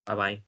Está bem?